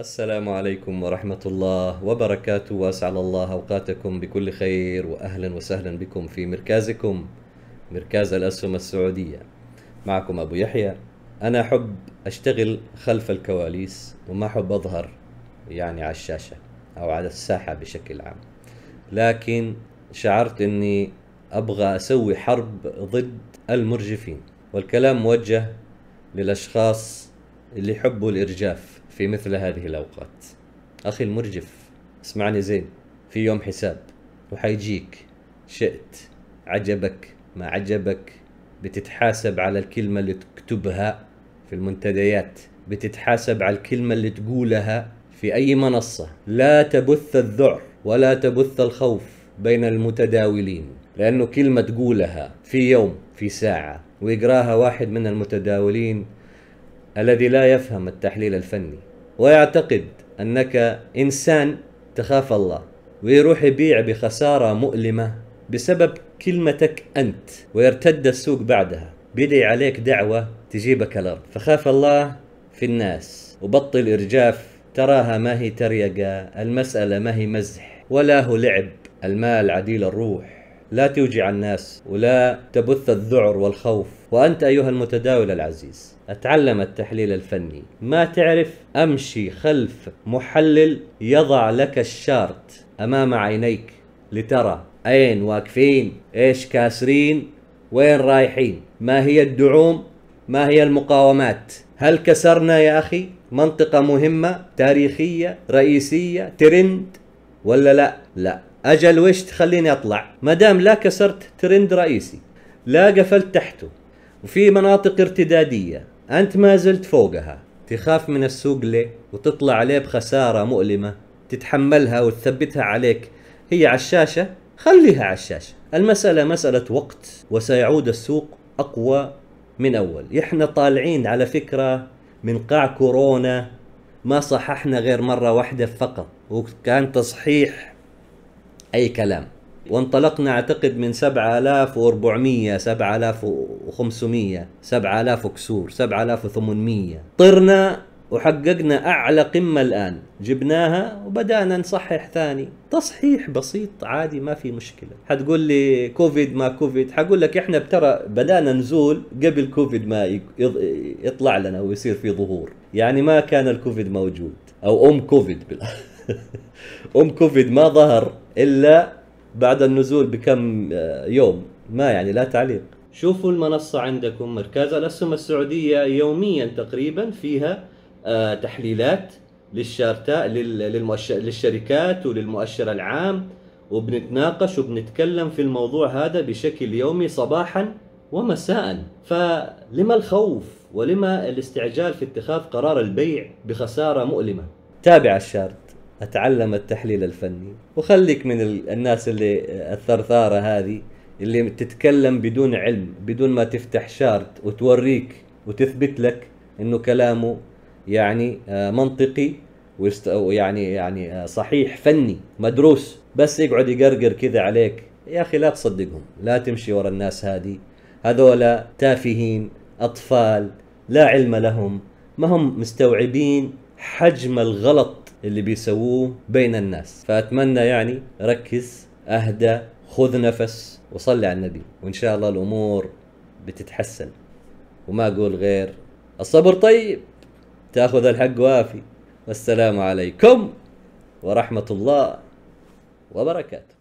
السلام عليكم ورحمة الله وبركاته وأسعد الله أوقاتكم بكل خير وأهلا وسهلا بكم في مركزكم مركز الأسهم السعودية معكم أبو يحيى أنا أحب أشتغل خلف الكواليس وما أحب أظهر يعني على الشاشة أو على الساحة بشكل عام لكن شعرت أني أبغى أسوي حرب ضد المرجفين والكلام موجه للأشخاص اللي يحبوا الإرجاف في مثل هذه الأوقات أخي المرجف اسمعني زين في يوم حساب وحيجيك شئت عجبك ما عجبك بتتحاسب على الكلمة اللي تكتبها في المنتديات بتتحاسب على الكلمة اللي تقولها في أي منصة لا تبث الذعر ولا تبث الخوف بين المتداولين لأنه كلمة تقولها في يوم في ساعة ويقراها واحد من المتداولين الذي لا يفهم التحليل الفني ويعتقد أنك إنسان تخاف الله ويروح يبيع بخسارة مؤلمة بسبب كلمتك أنت ويرتد السوق بعدها بدعي عليك دعوة تجيبك الأرض فخاف الله في الناس وبطل إرجاف تراها ما هي تريقة المسألة ما هي مزح ولا هو لعب المال عديل الروح لا توجع الناس ولا تبث الذعر والخوف وأنت أيها المتداول العزيز أتعلم التحليل الفني ما تعرف أمشي خلف محلل يضع لك الشارت أمام عينيك لترى أين واقفين إيش كاسرين وين رايحين ما هي الدعوم ما هي المقاومات هل كسرنا يا أخي منطقة مهمة تاريخية رئيسية ترند ولا لا لا اجل وش تخليني اطلع ما دام لا كسرت ترند رئيسي لا قفلت تحته وفي مناطق ارتداديه انت ما زلت فوقها تخاف من السوق ليه وتطلع عليه بخساره مؤلمه تتحملها وتثبتها عليك هي على الشاشه خليها على الشاشه المساله مساله وقت وسيعود السوق اقوى من اول احنا طالعين على فكره من قاع كورونا ما صححنا غير مره واحده فقط وكان تصحيح أي كلام وانطلقنا أعتقد من 7400 7500 7000 كسور 7800 طرنا وحققنا أعلى قمة الآن جبناها وبدأنا نصحح ثاني تصحيح بسيط عادي ما في مشكلة حتقول لي كوفيد ما كوفيد حقول لك احنا ترى بدأنا نزول قبل كوفيد ما يطلع لنا ويصير في ظهور يعني ما كان الكوفيد موجود أو أم كوفيد بالأخير أم كوفيد ما ظهر الا بعد النزول بكم آه، يوم ما يعني لا تعليق شوفوا المنصة عندكم مركز الأسهم السعودية يوميا تقريبا فيها آه، تحليلات للشارتاء للشركات وللمؤشر العام وبنتناقش وبنتكلم في الموضوع هذا بشكل يومي صباحا ومساء فلما الخوف ولما الاستعجال في اتخاذ قرار البيع بخسارة مؤلمة تابع الشارت اتعلم التحليل الفني وخليك من الناس اللي الثرثاره هذه اللي تتكلم بدون علم بدون ما تفتح شارت وتوريك وتثبت لك انه كلامه يعني آه، منطقي ويعني يعني آه، صحيح فني مدروس بس يقعد يقرقر كذا عليك يا اخي لا تصدقهم لا تمشي ورا الناس هذه هذولا تافهين اطفال لا علم لهم ما هم مستوعبين حجم الغلط اللي بيسووه بين الناس فأتمنى يعني ركز أهدى خذ نفس وصلي على النبي وإن شاء الله الأمور بتتحسن وما أقول غير الصبر طيب تاخذ الحق وافي والسلام عليكم ورحمة الله وبركاته